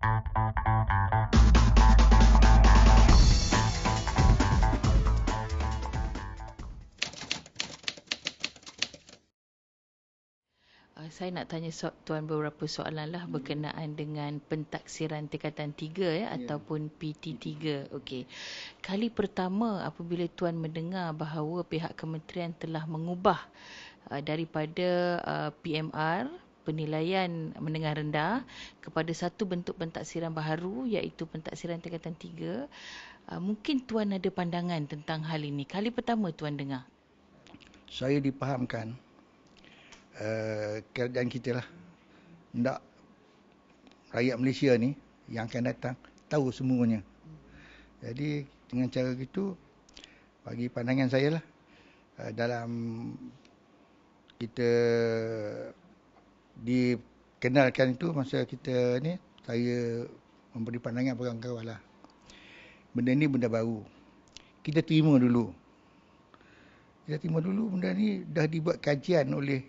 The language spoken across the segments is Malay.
Uh, saya nak tanya so, tuan beberapa soalan lah berkenaan dengan pentaksiran tingkatan 3 ya yeah. ataupun PT3. Okey. Kali pertama apabila tuan mendengar bahawa pihak kementerian telah mengubah uh, daripada uh, PMR penilaian menengah rendah kepada satu bentuk pentaksiran baharu iaitu pentaksiran tingkatan 3 uh, ah, mungkin tuan ada pandangan tentang hal ini kali pertama tuan dengar saya dipahamkan uh, eh, kerajaan kita lah nak rakyat Malaysia ni yang akan datang tahu semuanya jadi dengan cara itu bagi pandangan saya lah uh, dalam kita dikenalkan itu masa kita ni saya memberi pandangan pada orang kawal lah. Benda ni benda baru. Kita terima dulu. Kita terima dulu benda ni dah dibuat kajian oleh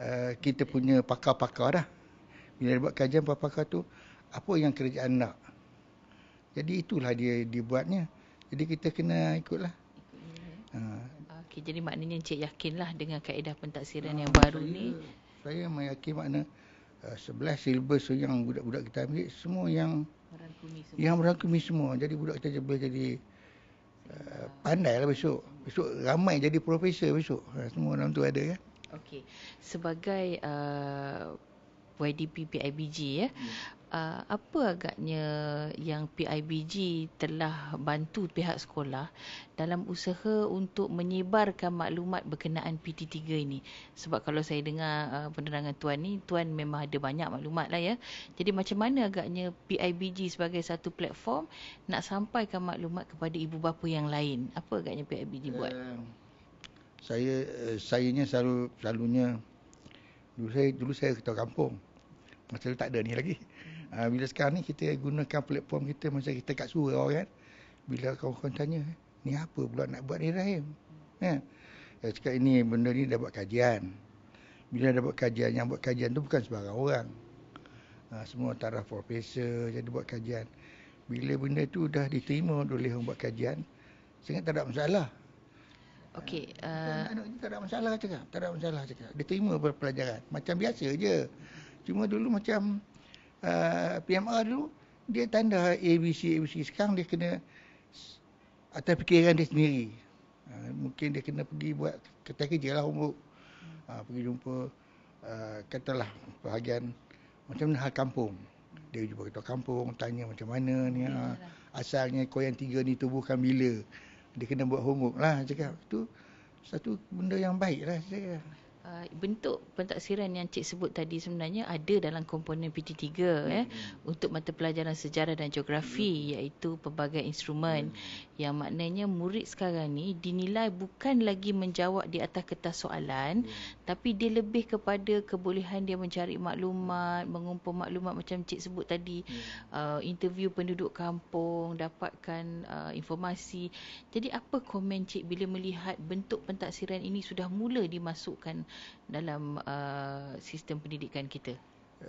uh, kita punya pakar-pakar dah. Bila dibuat kajian pakar-pakar tu, apa yang kerajaan nak? Jadi itulah dia dibuatnya. Jadi kita kena ikutlah. Hmm. Uh. Okay, jadi maknanya Encik yakinlah dengan kaedah pentaksiran oh, yang baru saya. ni. Ah, saya meyakini makna uh, eh, 11 silver so yang budak-budak kita ambil semua yang merangkumi semua. Yang merangkumi semua. Jadi budak kita boleh jadi uh, pandai lah besok. Besok ramai jadi profesor besok. Uh, semua dalam tu ada ya. Okey. Sebagai uh, eh, YDP PIBG ya. Yeah. Hmm. Ah, apa agaknya yang PIBG telah bantu pihak sekolah dalam usaha untuk menyebarkan maklumat berkenaan PT3 ini sebab kalau saya dengar uh, penerangan tuan ni tuan memang ada banyak maklumat lah ya jadi macam mana agaknya PIBG sebagai satu platform nak sampaikan maklumat kepada ibu bapa yang lain apa agaknya PIBG buat eh, saya uh, sayanya selalu selalunya dulu saya dulu saya ketua kampung masa tu tak ada ni lagi Ha, bila sekarang ni kita gunakan platform kita macam kita kat surau kan. Bila kawan-kawan tanya, ni apa pula nak buat ni Rahim? Ha. Saya cakap ini benda ni dah buat kajian. Bila dah buat kajian, yang buat kajian tu bukan sebarang orang. Ha, semua taraf profesor jadi buat kajian. Bila benda tu dah diterima oleh orang buat kajian, sangat tak ada masalah. Okey. Uh... Tak ada masalah cakap. Tak ada masalah cakap. Dia terima pelajaran. Macam biasa je. Cuma dulu macam Uh, PMR dulu dia tanda ABC ABC sekarang dia kena atas fikiran dia sendiri uh, mungkin dia kena pergi buat kerja kerja lah umur hmm. uh, pergi jumpa uh, katalah bahagian macam mana hal kampung dia jumpa ketua kampung tanya macam mana ni ah. lah. asalnya kau yang tiga ni tubuhkan bila dia kena buat homework lah cakap itu satu benda yang baik lah saya Uh, bentuk pentaksiran yang cik sebut tadi sebenarnya ada dalam komponen PT3 mm-hmm. eh untuk mata pelajaran sejarah dan geografi mm-hmm. iaitu pelbagai instrumen mm-hmm. yang maknanya murid sekarang ni dinilai bukan lagi menjawab di atas kertas soalan mm-hmm. tapi dia lebih kepada kebolehan dia mencari maklumat mengumpul maklumat macam cik sebut tadi mm-hmm. uh, interview penduduk kampung dapatkan uh, informasi jadi apa komen cik bila melihat bentuk pentaksiran ini sudah mula dimasukkan dalam uh, sistem pendidikan kita?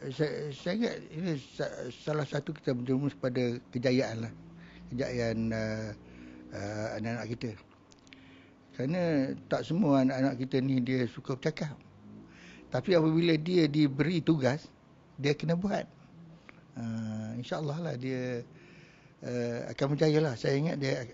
Eh, saya, saya ingat ini salah satu kita berjumpa pada kejayaan lah. Kejayaan anak-anak uh, uh, kita. Kerana tak semua anak-anak kita ni dia suka bercakap. Tapi apabila dia diberi tugas, dia kena buat. Uh, InsyaAllah lah dia uh, akan berjaya lah. Saya ingat dia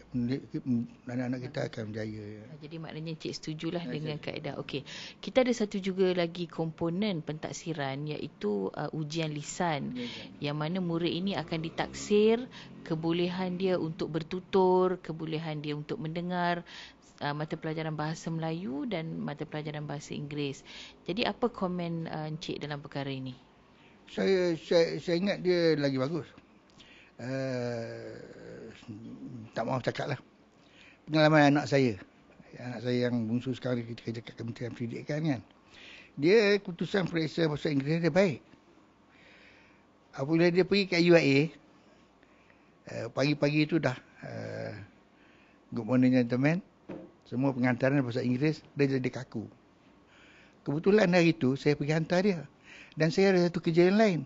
anak-anak kita hmm. akan berjaya. Ah, jadi maknanya cik setujulah Jadi. dengan kaedah. Okey. Kita ada satu juga lagi komponen pentaksiran iaitu uh, ujian lisan Jadi. yang mana murid ini akan ditaksir kebolehan dia untuk bertutur, kebolehan dia untuk mendengar Uh, mata pelajaran bahasa Melayu dan mata pelajaran bahasa Inggeris. Jadi apa komen uh, Encik dalam perkara ini? Saya saya, saya ingat dia lagi bagus. Eh, tak mahu cakap lah pengalaman anak saya anak saya yang bungsu sekarang kita kerja kat Kementerian Pendidikan kan dia keputusan periksa bahasa Inggeris dia baik apabila dia pergi kat UIA uh, eh, pagi-pagi tu dah uh, good morning gentlemen semua pengantaran bahasa Inggeris dia jadi kaku kebetulan hari itu saya pergi hantar dia dan saya ada satu kerja yang lain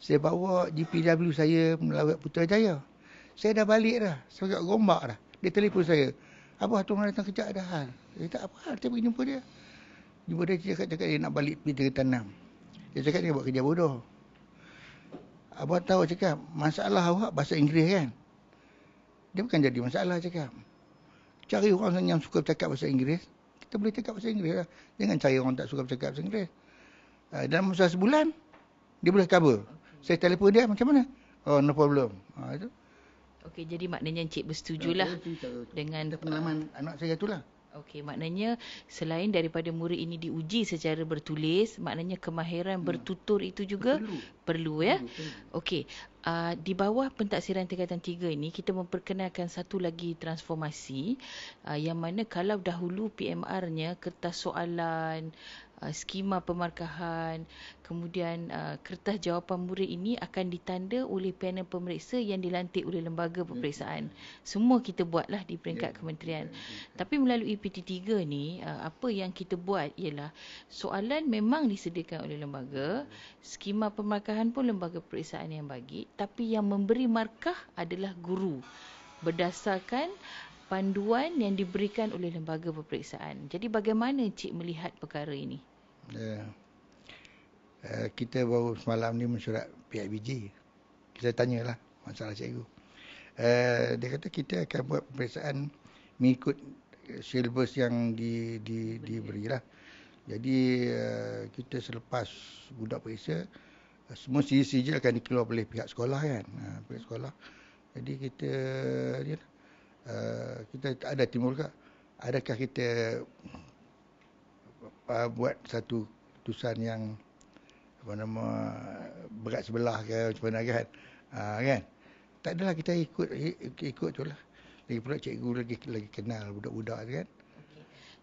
saya bawa GPW saya melawat Putrajaya. Saya dah balik dah. Saya agak gombak dah. Dia telefon saya. Apa hatu orang datang kejap ada hal. Dia kata apa hal. Saya pergi jumpa dia. Jumpa dia cakap, cakap dia nak balik pergi tengah tanam. Dia cakap dia buat kerja bodoh. Abah tahu cakap. Masalah awak bahasa Inggeris kan. Dia bukan jadi masalah cakap. Cari orang yang suka bercakap bahasa Inggeris. Kita boleh cakap bahasa Inggeris lah. Jangan cari orang tak suka bercakap bahasa Inggeris. Uh, dalam masa sebulan. Dia boleh cover. Saya telefon dia macam mana? Oh no problem. Ha itu. Okey jadi maknanya encik bersetujulah ya, dengan pengalaman ah, anak saya tu lah. Okey maknanya selain daripada murid ini diuji secara bertulis maknanya kemahiran hmm. bertutur itu juga perlu, perlu ya. Okey Uh, di bawah pentaksiran tingkatan tiga ini kita memperkenalkan satu lagi transformasi uh, yang mana kalau dahulu PMR-nya kertas soalan, uh, skema pemarkahan, kemudian uh, kertas jawapan murid ini akan ditanda oleh panel pemeriksa yang dilantik oleh lembaga pemeriksaan. Semua kita buatlah di peringkat ya, kementerian. Ya, ya. Tapi melalui PT3 ni uh, apa yang kita buat ialah soalan memang disediakan oleh lembaga, skema pemarkahan pun lembaga pemeriksaan yang bagi tapi yang memberi markah adalah guru berdasarkan panduan yang diberikan oleh lembaga peperiksaan. Jadi bagaimana cik melihat perkara ini? Ya. Uh, kita baru semalam ni mensurat PIBG. Kita tanyalah masalah cikgu. Uh, dia kata kita akan buat peperiksaan mengikut syllabus yang di, di, diberilah. Jadi uh, kita selepas budak periksa, semua sisi sijil akan dikeluar oleh pihak sekolah kan ha, pihak sekolah jadi kita ya, uh, kita ada timur ke adakah kita uh, buat satu keputusan yang apa nama berat sebelah ke macam mana kan ha, kan tak adalah kita ikut ikut, ikut tu lah lagi pula cikgu lagi lagi kenal budak-budak kan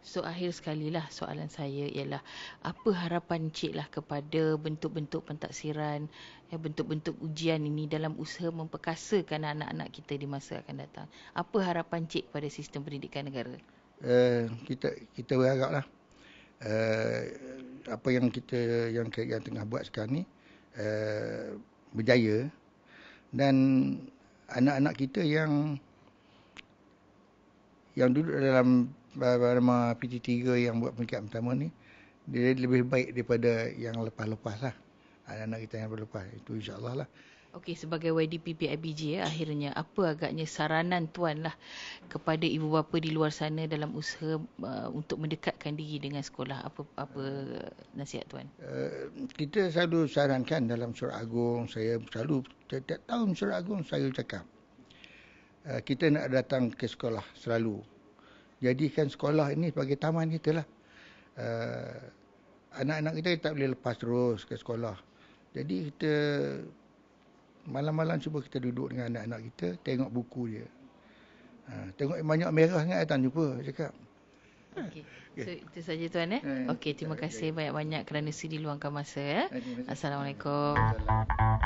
So akhir sekali lah soalan saya ialah apa harapan Cik lah kepada bentuk-bentuk pentaksiran, eh, bentuk-bentuk ujian ini dalam usaha memperkasakan anak-anak kita di masa akan datang. Apa harapan Cik kepada sistem pendidikan negara? Uh, kita kita berharap lah uh, eh, apa yang kita yang yang tengah buat sekarang ni uh, berjaya dan anak-anak kita yang yang duduk dalam nama PT3 yang buat peringkat pertama ni dia lebih baik daripada yang lepas-lepas lah. Anak-anak kita yang berlepas. Itu insyaAllah lah. Okey, sebagai YDP PIBG ya, eh, akhirnya apa agaknya saranan tuan lah kepada ibu bapa di luar sana dalam usaha uh, untuk mendekatkan diri dengan sekolah? Apa apa nasihat tuan? Uh, kita selalu sarankan dalam surah agung, saya selalu setiap tahun surah agung saya cakap. Eh, kita nak datang ke sekolah selalu. Jadikan sekolah ini sebagai taman kita lah. Eh, anak-anak kita tak boleh lepas terus ke sekolah. Jadi kita malam-malam cuba kita duduk dengan anak-anak kita, tengok buku dia. Ha, tengok banyak merah sangat, tak jumpa. cakap. Okay. So, okay. itu saja tuan eh. eh. Okey, terima kasih okay. banyak-banyak kerana sini luangkan masa Eh? Assalamualaikum. Assalamualaikum.